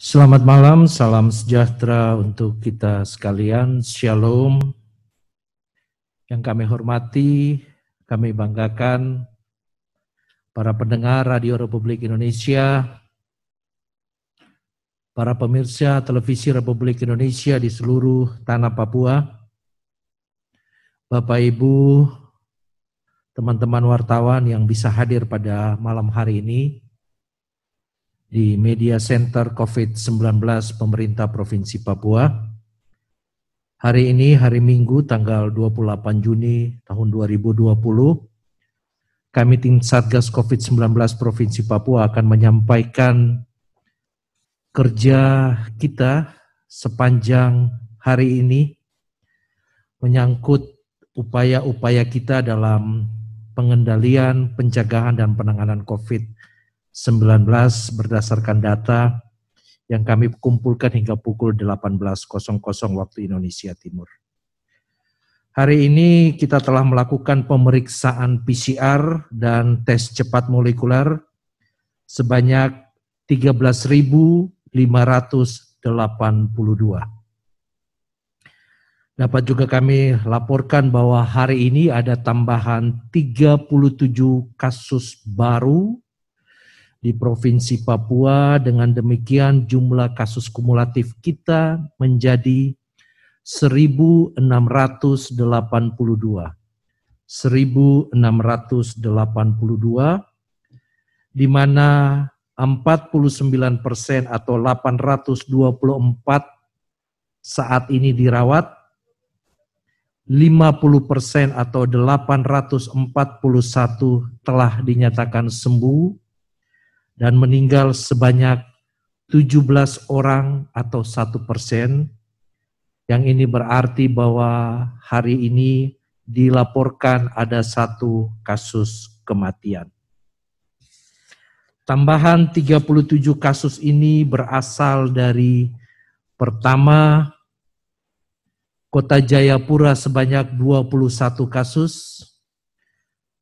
Selamat malam, salam sejahtera untuk kita sekalian. Shalom. Yang kami hormati, kami banggakan para pendengar Radio Republik Indonesia, para pemirsa televisi Republik Indonesia di seluruh tanah Papua, Bapak Ibu, teman-teman wartawan yang bisa hadir pada malam hari ini, di Media Center COVID-19 Pemerintah Provinsi Papua. Hari ini hari Minggu tanggal 28 Juni tahun 2020, kami tim Satgas COVID-19 Provinsi Papua akan menyampaikan kerja kita sepanjang hari ini menyangkut upaya-upaya kita dalam pengendalian, pencegahan, dan penanganan COVID-19 19 berdasarkan data yang kami kumpulkan hingga pukul 18.00 waktu Indonesia Timur. Hari ini kita telah melakukan pemeriksaan PCR dan tes cepat molekuler sebanyak 13.582. Dapat juga kami laporkan bahwa hari ini ada tambahan 37 kasus baru di Provinsi Papua. Dengan demikian jumlah kasus kumulatif kita menjadi 1682. 1682 di mana 49 persen atau 824 saat ini dirawat, 50 persen atau 841 telah dinyatakan sembuh, dan meninggal sebanyak 17 orang atau satu persen. Yang ini berarti bahwa hari ini dilaporkan ada satu kasus kematian. Tambahan 37 kasus ini berasal dari pertama Kota Jayapura sebanyak 21 kasus,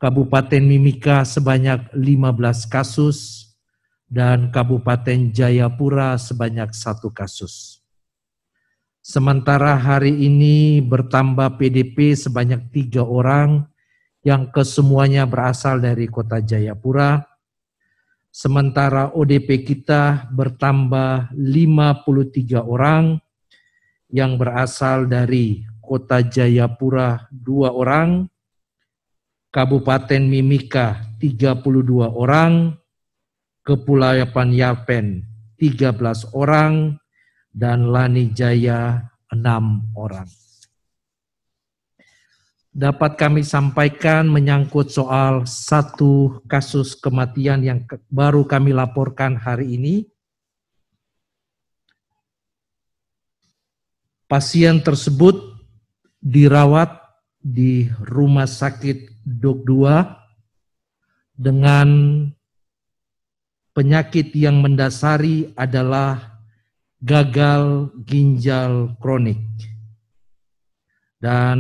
Kabupaten Mimika sebanyak 15 kasus, dan Kabupaten Jayapura sebanyak satu kasus. Sementara hari ini bertambah PDP sebanyak tiga orang yang kesemuanya berasal dari kota Jayapura. Sementara ODP kita bertambah 53 orang yang berasal dari kota Jayapura dua orang, Kabupaten Mimika 32 orang, Kepulauan Yapen 13 orang, dan Lani Jaya 6 orang. Dapat kami sampaikan menyangkut soal satu kasus kematian yang baru kami laporkan hari ini. Pasien tersebut dirawat di Rumah Sakit Dok 2 dengan penyakit yang mendasari adalah gagal ginjal kronik. Dan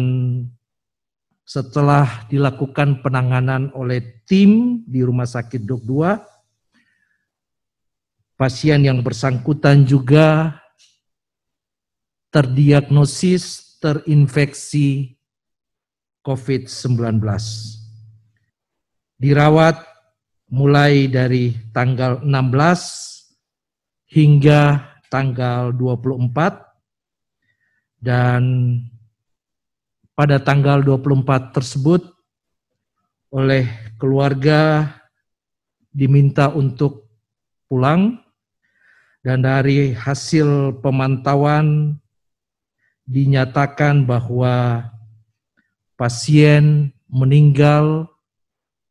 setelah dilakukan penanganan oleh tim di Rumah Sakit Dok 2, pasien yang bersangkutan juga terdiagnosis terinfeksi COVID-19. Dirawat mulai dari tanggal 16 hingga tanggal 24 dan pada tanggal 24 tersebut oleh keluarga diminta untuk pulang dan dari hasil pemantauan dinyatakan bahwa pasien meninggal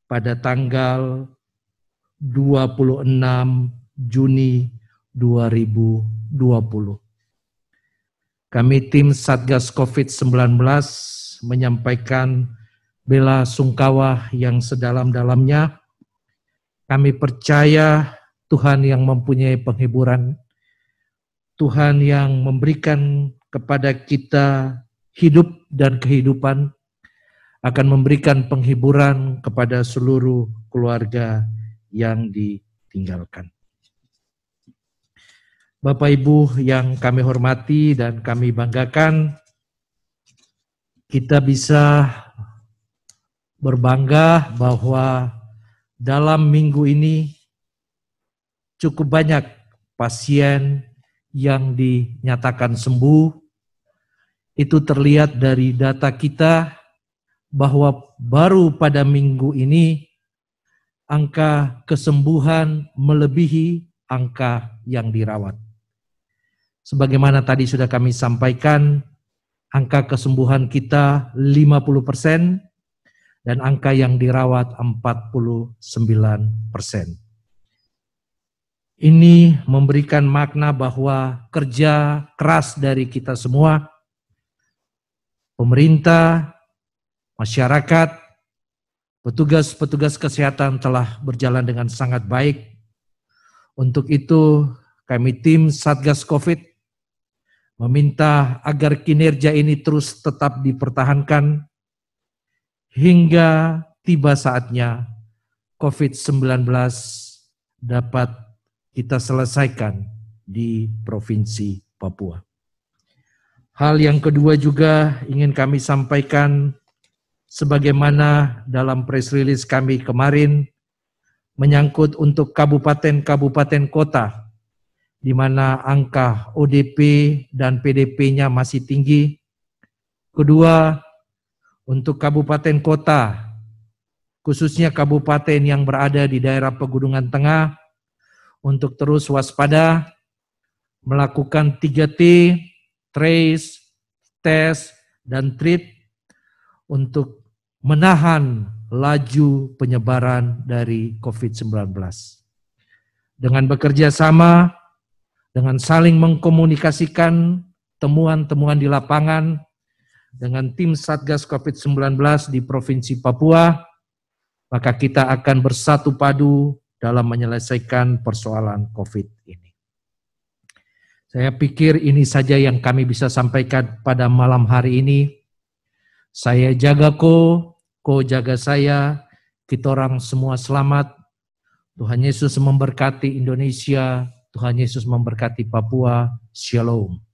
pada tanggal 26 Juni 2020. Kami tim Satgas COVID-19 menyampaikan bela sungkawa yang sedalam-dalamnya. Kami percaya Tuhan yang mempunyai penghiburan, Tuhan yang memberikan kepada kita hidup dan kehidupan, akan memberikan penghiburan kepada seluruh keluarga yang ditinggalkan. Bapak Ibu yang kami hormati dan kami banggakan, kita bisa berbangga bahwa dalam minggu ini cukup banyak pasien yang dinyatakan sembuh. Itu terlihat dari data kita bahwa baru pada minggu ini angka kesembuhan melebihi angka yang dirawat. Sebagaimana tadi sudah kami sampaikan, angka kesembuhan kita 50 persen dan angka yang dirawat 49 persen. Ini memberikan makna bahwa kerja keras dari kita semua, pemerintah, masyarakat, Petugas-petugas kesehatan telah berjalan dengan sangat baik. Untuk itu, kami tim Satgas COVID meminta agar kinerja ini terus tetap dipertahankan hingga tiba saatnya COVID-19 dapat kita selesaikan di Provinsi Papua. Hal yang kedua juga ingin kami sampaikan sebagaimana dalam press release kami kemarin menyangkut untuk kabupaten-kabupaten kota di mana angka ODP dan PDP-nya masih tinggi. Kedua, untuk kabupaten kota, khususnya kabupaten yang berada di daerah Pegunungan Tengah, untuk terus waspada, melakukan 3T, trace, test, dan treat untuk menahan laju penyebaran dari COVID-19. Dengan bekerja sama, dengan saling mengkomunikasikan temuan-temuan di lapangan, dengan tim Satgas COVID-19 di Provinsi Papua, maka kita akan bersatu padu dalam menyelesaikan persoalan COVID ini. Saya pikir ini saja yang kami bisa sampaikan pada malam hari ini. Saya jaga ko, ko jaga saya, kita orang semua selamat. Tuhan Yesus memberkati Indonesia, Tuhan Yesus memberkati Papua. Shalom.